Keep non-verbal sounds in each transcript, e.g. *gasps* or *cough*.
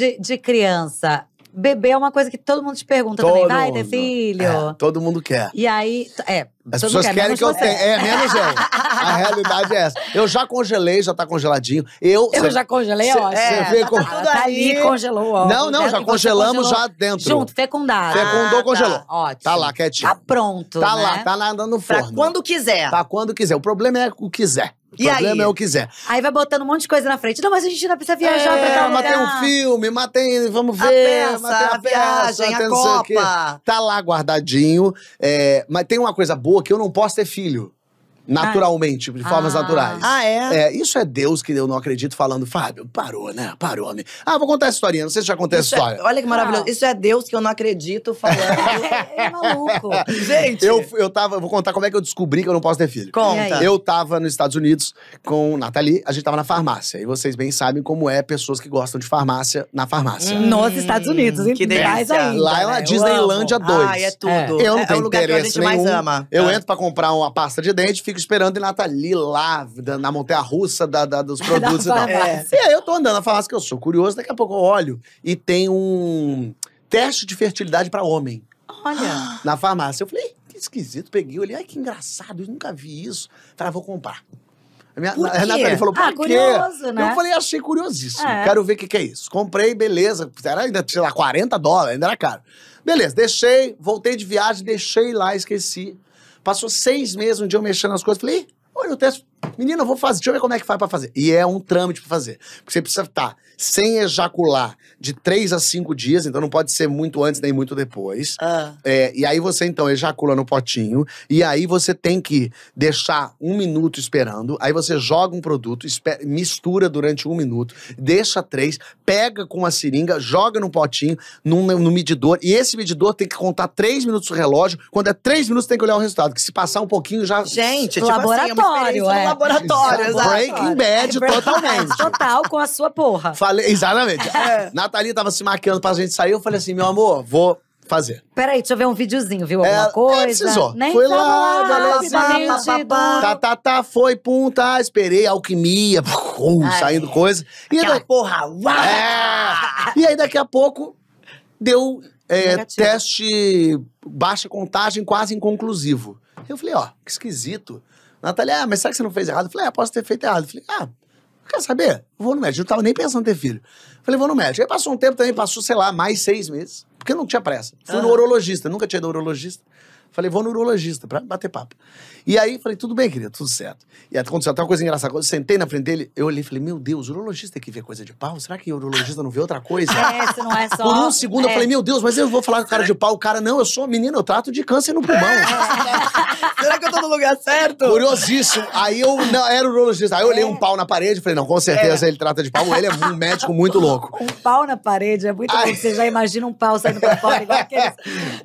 de, de criança, bebê é uma coisa que todo mundo te pergunta todo também. Vai mundo. ter filho? É, todo mundo quer. E aí, é. As pessoas quer, querem que eu tenha. É, menos eu. *laughs* A realidade é essa. Eu já congelei, já tá congeladinho. Eu, eu cê, já congelei, ó. Cê é, tá, tá ali, congelou, ó. Não, não, já congelamos já dentro. Junto, fecundado. Fecundou, ah, tá. congelou. Tá, ótimo. Tá lá, quietinho. Tá pronto, Tá né? lá, tá lá andando no forno. Pra quando quiser. Tá quando quiser. O problema é o quiser. O e problema aí? é o que quiser. Aí vai botando um monte de coisa na frente. Não, mas a gente ainda precisa viajar é, pra tal lugar. Matei um filme, matei, vamos ver. A peça, a, a viagem, peça, a Copa. Tá lá guardadinho. É, mas tem uma coisa boa que eu não posso ter filho. Naturalmente, ah. de formas ah. naturais. Ah, é? é? Isso é Deus que eu não acredito falando, Fábio, parou, né? Parou, amigo. Ah, vou contar essa historinha, não sei se já contei isso essa é, história. É, olha que maravilhoso. Ah. Isso é Deus que eu não acredito falando. *laughs* é, é maluco. Gente. Eu, eu tava, vou contar como é que eu descobri que eu não posso ter filho. Conta. Eu tava nos Estados Unidos com Nathalie, a gente tava na farmácia. E vocês bem sabem como é pessoas que gostam de farmácia na farmácia. Hum, Nos Estados Unidos, que demais ainda. Lá é uma né? 2. Ah, é tudo. Eu não é, é tenho é o lugar interesse que a gente nenhum. mais ama. Eu é. entro pra comprar uma pasta de dente, fico esperando e ela lá, na montanha russa da, da dos *laughs* produtos da e tal. É. E aí eu tô andando na farmácia, que eu sou curioso, daqui a pouco eu olho e tem um teste de fertilidade para homem. Olha. *gasps* Na farmácia. Eu falei, que esquisito, peguei, olhei, ai que engraçado, eu nunca vi isso. Falei, ah, vou comprar. A minha, falou, por ah, quê? Curioso, né? Eu falei, achei curiosíssimo. É. Quero ver o que, que é isso. Comprei, beleza. Era ainda, sei lá, 40 dólares, ainda era caro. Beleza, deixei, voltei de viagem, deixei lá, esqueci. Passou seis meses, um dia eu mexendo nas coisas, falei, olha o texto, Menina, eu vou fazer, deixa eu ver como é que faz para fazer. E é um trâmite para fazer. Porque você precisa estar tá sem ejacular de 3 a 5 dias, então não pode ser muito antes nem muito depois. Ah. É, e aí você, então, ejacula no potinho, e aí você tem que deixar um minuto esperando, aí você joga um produto, mistura durante um minuto, deixa três, pega com a seringa, joga no potinho, no no medidor, e esse medidor tem que contar 3 minutos o relógio, quando é 3 minutos tem que olhar o resultado, que se passar um pouquinho já... Gente, é tipo laboratório, assim, é laboratório, exato. Breaking Bad, totalmente. Total, com a sua porra. Falei, exatamente. *laughs* É. Natalia tava se maquiando pra gente sair, eu falei assim, meu amor, vou fazer. Peraí, deixa eu ver um videozinho, viu? Alguma é, é coisa? precisou. Nem foi lá, galera. Tá, tá, tá, foi, pum, tá. Esperei, alquimia, *laughs* pum, saindo coisa. E daí, porra, uau! É. e aí, daqui a pouco, deu é, teste, baixa contagem, quase inconclusivo. Eu falei, ó, que esquisito. Natália, ah, mas será que você não fez errado? Eu falei, ah, posso ter feito errado. Eu falei, ah, quer saber? Vou no médico. Eu não tava nem pensando em ter filho. Eu falei, vou no médico. Aí passou um tempo também, passou, sei lá, mais seis meses. Porque não tinha pressa. Fui ah. no urologista, nunca tinha ido urologista. Falei, vou no urologista pra bater papo. E aí falei, tudo bem, querido, tudo certo. E aí aconteceu até uma coisa engraçada. Quando eu sentei na frente dele, eu olhei e falei, meu Deus, urologista tem é que ver coisa de pau? Será que urologista não vê outra coisa? É, isso não é só. Por um segundo é. eu falei, meu Deus, mas eu vou falar com o cara de pau. O cara, não, eu sou menino, eu trato de câncer no pulmão. É. *laughs* Será que eu tô no lugar certo? Curiosíssimo. Aí eu não, era urologista. Aí eu olhei é. um pau na parede e falei, não, com certeza é. ele trata de pau. Ele é um médico muito louco. *laughs* Um pau na parede é muito Ai. bom. Você já imagina um pau saindo pra fora, igual *laughs* aqueles.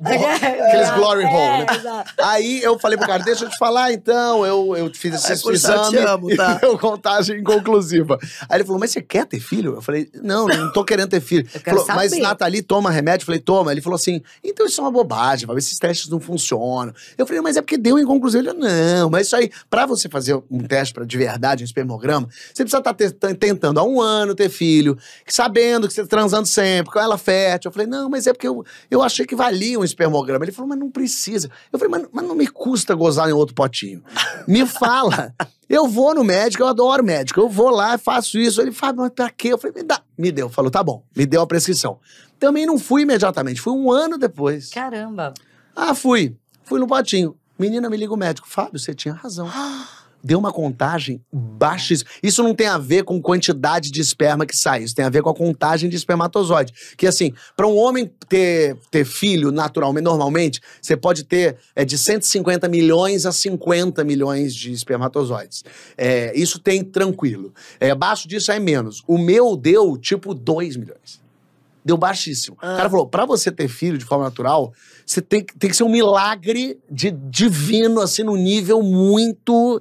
aqueles glory hole. É, né? Aí eu falei pro cara, deixa eu te falar então, eu, eu fiz esse Ai, é, exame amo, tá? *laughs* e contagem inconclusiva. Aí ele falou, mas você quer ter filho? Eu falei, não, não tô querendo ter filho. *laughs* Falou, mas Nathalie toma remédio? Eu falei, toma. Ele falou assim, então isso é uma bobagem, se esses testes não funcionam. Eu falei, mas é porque deu inconclusivo. Ele falou, não, mas isso aí, pra você fazer um teste pra, de verdade, um espermograma, você precisa tá estar tá tentando há um ano ter filho, sabendo que você tá transando sempre, com ela fértil. Eu falei, não, mas é porque eu, eu achei que valia um espermograma. Ele falou, mas não precisa coisa. Eu falei, mas, não me custa gozar em outro potinho. Me fala. Eu vou no médico, eu adoro médico. Eu vou lá, faço isso. Ele fala, mas pra quê? Eu falei, me dá. Me deu. Falou, tá bom. Me deu a prescrição. Também não fui imediatamente. Fui um ano depois. Caramba. Ah, fui. Fui no potinho. Menina, me liga o médico. Fábio, você tinha razão. *gasps* deu uma contagem baixíssima. É. Isso não tem a ver com quantidade de esperma que sai, isso tem a ver com a contagem de espermatozoide. Que assim, para um homem ter, ter filho naturalmente, normalmente, você pode ter é, de 150 milhões a 50 milhões de espermatozoides. É, isso tem tranquilo. É, abaixo disso é menos. O meu deu tipo 2 milhões deu baixíssimo. Ah. O cara ah. falou: para você ter filho de forma natural, você tem, tem que ser um milagre de divino, assim, no nível muito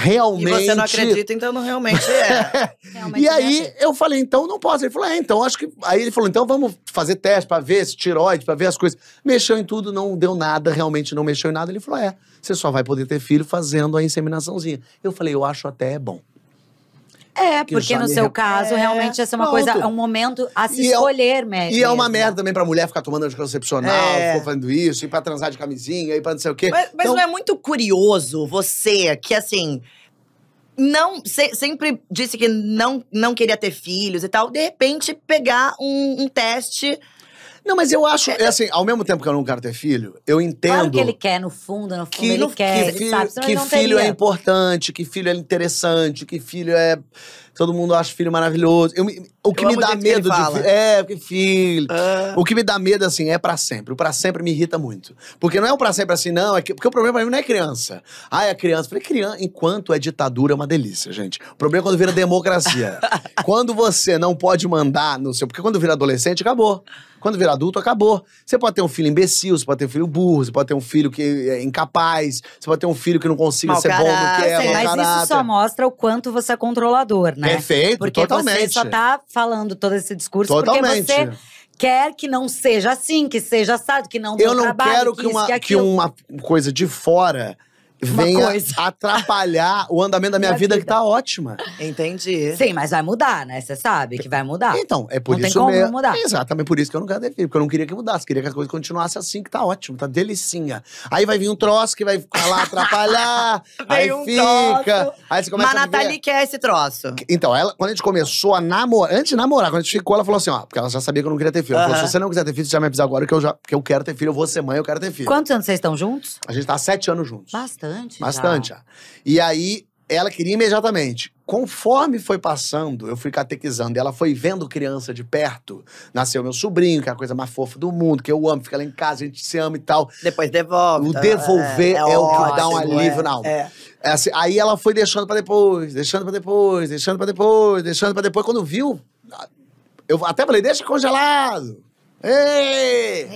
realmente. E você não acredita, então não realmente é. *laughs* realmente e é aí é. eu falei, então não posso. Ele falou, é, então acho que. Aí ele falou, então vamos fazer teste para ver esse tiroide, para ver as coisas. Mexeu em tudo, não deu nada, realmente não mexeu em nada. Ele falou, é, você só vai poder ter filho fazendo a inseminaçãozinha. Eu falei, eu acho até é bom. É, porque no seu rep... caso, é, realmente, essa é uma pronto. coisa, é um momento a se e é escolher, médico. E é uma merda também pra mulher ficar tomando anticoncepcional, é. fazendo isso, ir pra transar de camisinha, ir pra não sei o quê. Mas, mas então... não é muito curioso você, que assim não se, sempre disse que não, não queria ter filhos e tal, de repente pegar um, um teste não, mas eu acho, é, é assim, ao mesmo tempo que eu não quero ter filho, eu entendo. Claro que ele quer, no fundo, no fundo, que, ele quer. Que filho, sabe, que filho é importante, que filho é interessante, que filho é. Todo mundo acha filho maravilhoso. Eu, o que eu me dá medo que de. É, que filho. Ah. O que me dá medo, assim, é para sempre. O pra sempre me irrita muito. Porque não é um pra sempre assim, não. É que, porque o problema pra mim não é criança. Ah, é criança. Falei, criança, enquanto é ditadura, é uma delícia, gente. O problema é quando vira democracia. *laughs* quando você não pode mandar no seu. Porque quando vira adolescente, acabou. Quando virar adulto, acabou. Você pode ter um filho imbecil, você pode ter um filho burro, você pode ter um filho que é incapaz, você pode ter um filho que não consiga mal ser caráter, bom no que é, Mas caráter. isso só mostra o quanto você é controlador, né? Perfeito, porque totalmente. você só tá falando todo esse discurso totalmente. porque você quer que não seja assim, que seja assado, que não dê Eu não trabalho, quero que, que uma, que, que uma coisa de fora venha coisa. *laughs* atrapalhar o andamento da minha, minha vida, vida, que tá ótima. Entendi. Sim, mas vai mudar, né? Você sabe que vai mudar. Então, é por não isso. Não tem como mesmo. mudar. exatamente por isso que eu não quero ter filho, porque eu não queria que mudasse, queria que as coisas continuassem assim, que tá ótimo, tá delicinha. Aí vai vir um troço que vai ficar lá atrapalhar, *laughs* aí um fica. Troço. Aí você começa mas a. Mas a Nathalie quer esse troço. Então, ela, quando a gente começou a namorar, antes de namorar, quando a gente ficou, ela falou assim: ó, porque ela já sabia que eu não queria ter filho. uh -huh. falou: se você não quiser ter filho, você já me avisa agora que eu, já, que eu quero ter filho, eu vou ser mãe, eu quero ter filho. Quantos anos vocês estão juntos? A gente tá há sete anos juntos. Bastante bastante. Bastante. Já. E aí ela queria imediatamente. Conforme foi passando, eu fui catequizando. Ela foi vendo criança de perto. Nasceu meu sobrinho, que é a coisa mais fofa do mundo, que eu amo, fica lá em casa, a gente se ama e tal. Depois devolve. O tá? devolver é, é, é o que dá um alívio é, na alma. É. é. Assim, aí ela foi deixando para depois, deixando para depois, deixando para depois, deixando para depois. Quando viu, eu até falei, deixa congelado. Ei!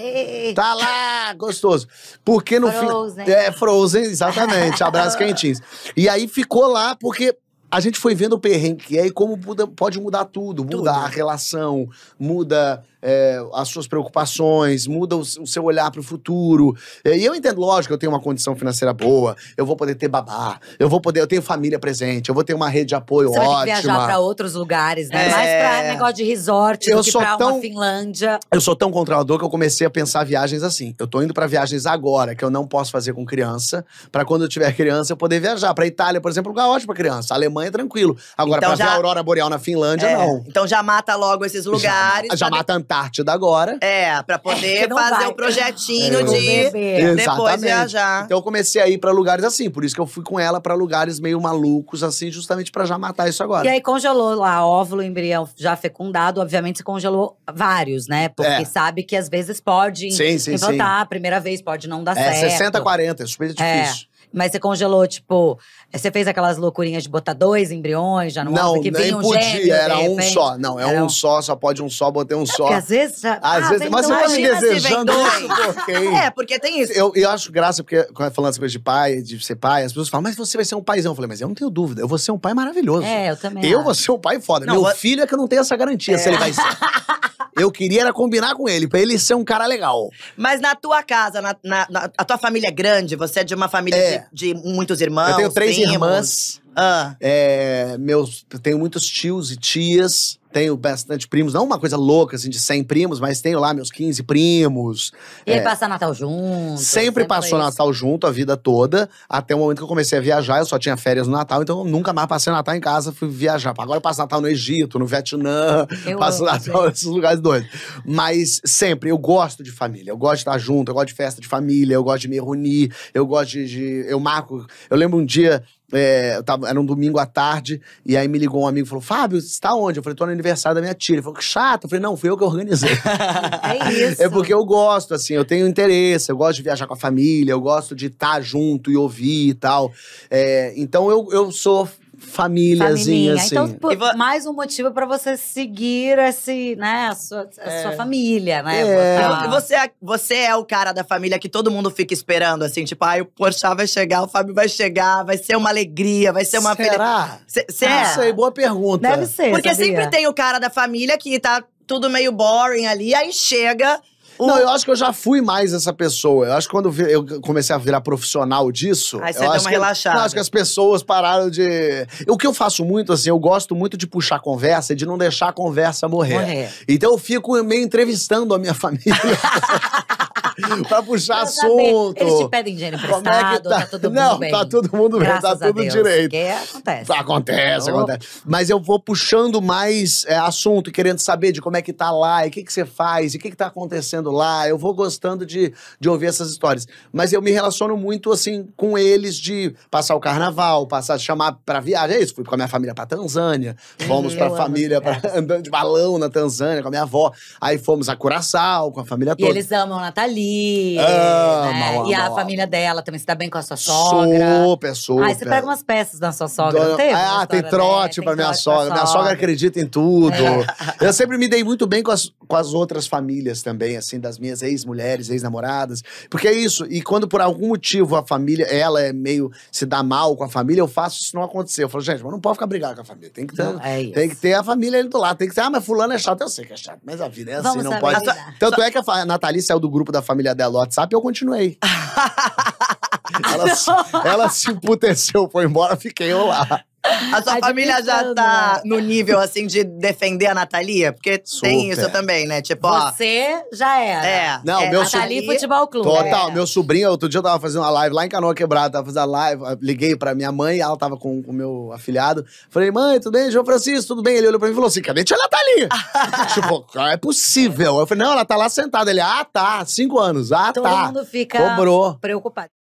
Ei! Tá lá, gostoso. Porque no fim. Frozen. É, Frozen, exatamente. Abraços quentinhos. E aí ficou lá, porque a gente foi vendo o perrengue que é e como muda, pode mudar tudo. Muda tudo. a relação, muda é, as suas preocupações, muda o, o seu olhar para o futuro. É, e eu entendo, lógico, eu tenho uma condição financeira boa, eu vou poder ter babá, eu vou poder, eu tenho família presente, eu vou ter uma rede de apoio Você ótima. viajar para outros lugares, né? É. Mais para negócio de resort eu do que pra tão, uma Finlândia. Eu sou tão controlador que eu comecei a pensar viagens assim. Eu tô indo para viagens agora, que eu não posso fazer com criança, para quando eu tiver criança eu poder viajar. Para Itália, por exemplo, é lugar ótimo para criança. Alemanha Alemanha é tranquilo. Agora, então, pra já... ver a aurora boreal na Finlândia, é. não. Então já mata logo esses lugares. Já, já mata a Antártida agora. É, pra poder é, fazer o um projetinho é. de depois Exatamente. viajar. Então eu comecei a ir pra lugares assim, por isso que eu fui com ela pra lugares meio malucos, assim, justamente pra já matar isso agora. E aí congelou lá óvulo, embrião já fecundado, obviamente se congelou vários, né? Porque é. sabe que às vezes pode sim, sim, sim. a primeira vez pode não dar é, certo. É, 60, 40, é super é. difícil. Mas você congelou, tipo, eh, você fez aquelas loucurinhas de botar dois embriões já no Não, que nem um podia, gêmeo, era um só. Não, é um, um só, só pode um só, botei um é, só. às vezes. Tá- às ah, vezes mas você tá me desejando isso porque. *laughs* É, porque tem isso. Eu, eu acho graça, porque falando essas coisa de pai, de ser pai, as pessoas falam, mas você vai ser um paizão. Eu falei, mas eu não tenho dúvida, eu vou ser um pai maravilhoso. É, eu também. Eu acho. vou ser um pai foda. Não, Meu eu... filho é que eu não tenho essa garantia é. se ele vai ser. *laughs* Eu queria era combinar com ele, pra ele ser um cara legal. Mas na tua casa, na, na, na a tua família é grande, você é de uma família é. de, de, muitos irmãos? Eu tenho três primos. irmãs. Ah. É, meus, tenho muitos tios e tias tenho bastante primos, não uma coisa louca, assim, de 100 primos, mas tenho lá meus 15 primos. E é, aí Natal junto. Sempre passou Natal junto a vida toda, até o momento que eu comecei a viajar, eu só tinha férias no Natal, então eu nunca mais passei Natal em casa, fui viajar. Agora eu passo Natal no Egito, no Vietnã, eu *laughs* passo Natal nesses lugares doidos. Mas sempre, eu gosto de família, eu gosto de estar junto, eu gosto de festa de família, eu gosto de me reunir, eu gosto de. de eu marco. Eu lembro um dia é, tava, era um domingo à tarde, e aí me ligou um amigo e falou: Fábio, você tá onde? Eu falei, tô no aniversário da minha tia. Ele falou, que chato. Eu falei, não, fui eu que organizei. *laughs* é isso. É porque eu gosto, assim, eu tenho interesse, eu gosto de viajar com a família, eu gosto de estar tá junto e ouvir e tal. É, então eu, eu sou famíliazinha, assim. Então, por, vo... mais um motivo para você seguir esse, né, a sua, a é. sua família, né? É. Botar... Você, é, você é o cara da família que todo mundo fica esperando, assim, tipo, ah, o Porchat vai chegar, o Fábio vai chegar, vai ser uma alegria, vai ser uma… Será? Fel... Se, Não sei, boa pergunta. Deve ser, Porque sabia? sempre tem o cara da família que tá tudo meio boring ali, aí chega… O... Não, eu acho que eu já fui mais essa pessoa. Eu acho que quando eu comecei a virar profissional disso. Aí você deu uma relaxada. Eu acho que as pessoas pararam de. O que eu faço muito, assim, eu gosto muito de puxar conversa e de não deixar a conversa morrer. morrer. Então eu fico meio entrevistando a minha *laughs* família. *laughs* pra puxar assunto. Eles te pedem dinheiro é emprestado, é tá? tá? todo mundo não, bem. tá todo mundo bem, tá Graças tá tudo Deus, direito. acontece. Acontece, acontece. Mas eu vou puxando mais é, assunto, querendo saber de como é que tá lá, e o que, que você faz, e o que, que tá acontecendo lá, eu vou gostando de, de ouvir essas histórias. Mas eu me relaciono muito, assim, com eles de passar o carnaval, passar, chamar pra viagem. É isso, fui com a minha família pra Tanzânia, fomos pra família, pra, *laughs* andando de balão na Tanzânia com a minha avó. Aí fomos a Curaçao com a família toda. E eles amam a Nathalie. Amam, né? amam, E a amam. família dela também se dá tá bem com a sua sogra. Super, super. Aí você pega umas peças da sua sogra, Dona... não Ah, tem né? trote dela, pra minha sogra. Minha sogra acredita em tudo. É. Eu sempre me dei muito bem com as, com as outras famílias também, assim assim, das minhas ex-mulheres, ex-namoradas. Porque é isso. E quando por algum motivo a família, ela é meio se dá mal com a família, eu faço isso não acontecer. Eu falo, gente, mas não pode ficar brigado com a família. Tem que ter, não, é tem que ter a família ali do lado. Tem que ser, ah, mas fulano é chato. Eu sei que é chato, mas a vida é assim, Vamos não pode. Vida. Tanto é que a Nathalie saiu do grupo da família dela no WhatsApp e eu continuei. *laughs* ela, se, ela se emputeceu, foi embora, fiquei eu lá. A sua família já tá né? no nível, assim, de defender a Natalia? Porque tem isso também, né? Tipo, ó… Você já era. É. Não, é, meu Natalia sobrinho- Futebol Clube. Total. É. Meu sobrinho, outro dia eu tava fazendo uma live lá em Canoa Quebrada, tava fazendo a live, liguei pra minha mãe, ela tava com o meu afilhado. Falei, mãe, tudo bem? João Francisco, tudo bem? Ele olhou pra mim e falou assim: cadê a Natalia *laughs* tipo, "Ah, é possível. Eu falei, não, ela tá lá sentada. Ele, ah, tá, cinco anos, ah, Todo tá. mundo fica Cobrou. preocupado.